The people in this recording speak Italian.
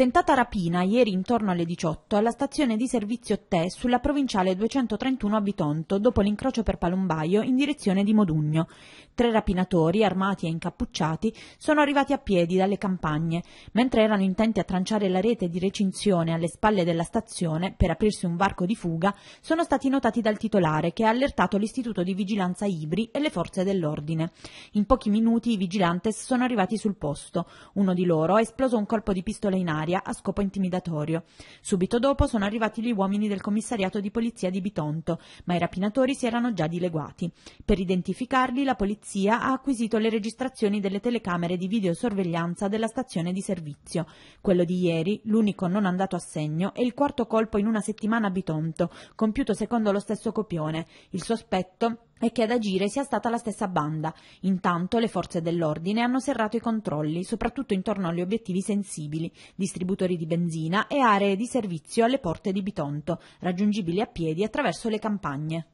Tentata rapina ieri intorno alle 18 alla stazione di servizio T sulla provinciale 231 a Bitonto, dopo l'incrocio per Palumbaio in direzione di Modugno. Tre rapinatori, armati e incappucciati, sono arrivati a piedi dalle campagne, mentre erano intenti a tranciare la rete di recinzione alle spalle della stazione per aprirsi un varco di fuga, sono stati notati dal titolare che ha allertato l'istituto di vigilanza Ibri e le forze dell'ordine. In pochi minuti i vigilantes sono arrivati sul posto. Uno di loro ha esploso un colpo di pistola in aria a scopo intimidatorio. Subito dopo sono arrivati gli uomini del commissariato di polizia di Bitonto, ma i rapinatori si erano già dileguati. Per identificarli la polizia polizia ha acquisito le registrazioni delle telecamere di videosorveglianza della stazione di servizio. Quello di ieri, l'unico non andato a segno, è il quarto colpo in una settimana a Bitonto, compiuto secondo lo stesso copione. Il sospetto è che ad agire sia stata la stessa banda. Intanto le forze dell'ordine hanno serrato i controlli, soprattutto intorno agli obiettivi sensibili, distributori di benzina e aree di servizio alle porte di Bitonto, raggiungibili a piedi attraverso le campagne.